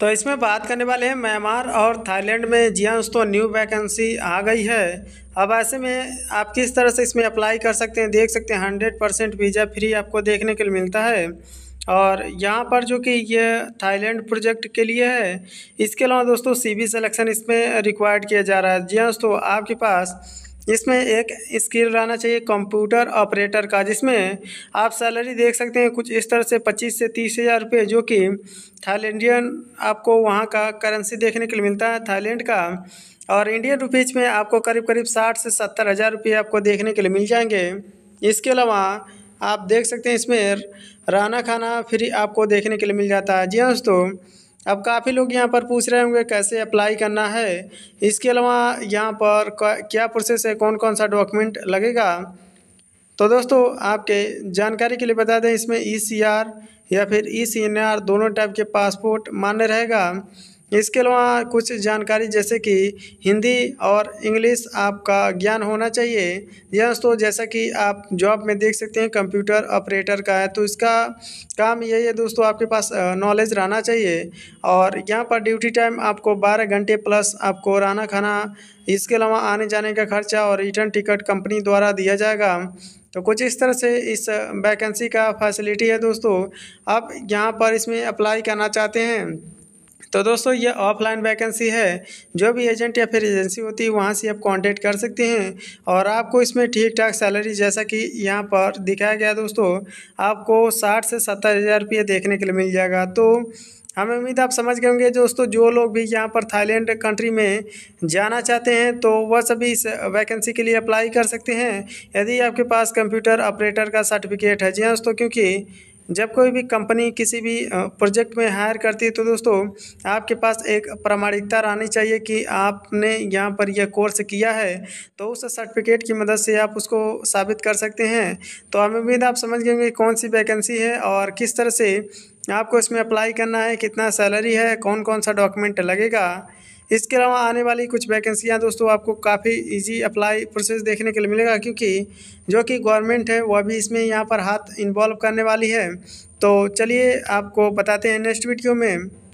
तो इसमें बात करने वाले हैं म्यांमार और थाईलैंड में जी हाँ दोस्तों न्यू वैकेंसी आ गई है अब ऐसे में आप किस तरह से इसमें अप्लाई कर सकते हैं देख सकते हैं हंड्रेड परसेंट वीज़ा फ्री आपको देखने के लिए मिलता है और यहाँ पर जो कि ये थाईलैंड प्रोजेक्ट के लिए है इसके अलावा दोस्तों सी सिलेक्शन इसमें रिक्वायर्ड किया जा रहा है जी हाँ दोस्तों आपके पास इसमें एक स्किल रहना चाहिए कंप्यूटर ऑपरेटर का जिसमें आप सैलरी देख सकते हैं कुछ इस तरह से पच्चीस से तीस हज़ार रुपये जो कि थाईलैंडियन आपको वहाँ का करेंसी देखने के लिए मिलता है थाईलैंड का और इंडियन रुपीज़ में आपको करीब करीब साठ से सत्तर हज़ार रुपये आपको देखने के लिए मिल जाएंगे इसके अलावा आप देख सकते हैं इसमें रहना खाना फ्री आपको देखने के लिए मिल जाता है जी हाँ दोस्तों अब काफ़ी लोग यहाँ पर पूछ रहे होंगे कैसे अप्लाई करना है इसके अलावा यहाँ पर क्या प्रोसेस है कौन कौन सा डॉक्यूमेंट लगेगा तो दोस्तों आपके जानकारी के लिए बता दें इसमें ई e या फिर ई e दोनों टाइप के पासपोर्ट मान्य रहेगा इसके अलावा कुछ जानकारी जैसे कि हिंदी और इंग्लिश आपका ज्ञान होना चाहिए या दोस्तों जैसा कि आप जॉब में देख सकते हैं कंप्यूटर ऑपरेटर का है तो इसका काम यही है दोस्तों आपके पास नॉलेज रहना चाहिए और यहाँ पर ड्यूटी टाइम आपको बारह घंटे प्लस आपको रहना खाना इसके अलावा आने जाने का खर्चा और रिटर्न टिकट कंपनी द्वारा दिया जाएगा तो कुछ इस तरह से इस वैकेंसी का फैसिलिटी है दोस्तों आप यहाँ पर इसमें अप्लाई करना चाहते हैं तो दोस्तों ये ऑफलाइन वैकेंसी है जो भी एजेंट या फिर एजेंसी होती है वहाँ से आप कांटेक्ट कर सकते हैं और आपको इसमें ठीक ठाक सैलरी जैसा कि यहाँ पर दिखाया गया दोस्तों आपको साठ से सत्तर हज़ार रुपये देखने के लिए मिल जाएगा तो हमें उम्मीद आप समझ गए होंगे दोस्तों जो लोग भी यहाँ पर थाईलैंड कंट्री में जाना चाहते हैं तो वह सभी इस वैकेंसी के लिए अप्लाई कर सकते हैं यदि आपके पास कंप्यूटर ऑपरेटर का सर्टिफिकेट है जी हाँ दोस्तों क्योंकि जब कोई भी कंपनी किसी भी प्रोजेक्ट में हायर करती है तो दोस्तों आपके पास एक प्रामाणिकता रहनी चाहिए कि आपने यहाँ पर यह कोर्स किया है तो उस सर्टिफिकेट की मदद से आप उसको साबित कर सकते हैं तो हमें उम्मीद आप समझ गए कि कौन सी वैकेंसी है और किस तरह से आपको इसमें अप्लाई करना है कितना सैलरी है कौन कौन सा डॉक्यूमेंट लगेगा इसके अलावा आने वाली कुछ वैकेंसियाँ दोस्तों आपको काफ़ी ईजी अप्लाई प्रोसेस देखने के लिए मिलेगा क्योंकि जो कि गवर्नमेंट है वह भी इसमें यहाँ पर हाथ इन्वॉल्व करने वाली है तो चलिए आपको बताते हैं नेक्स्ट वीडियो में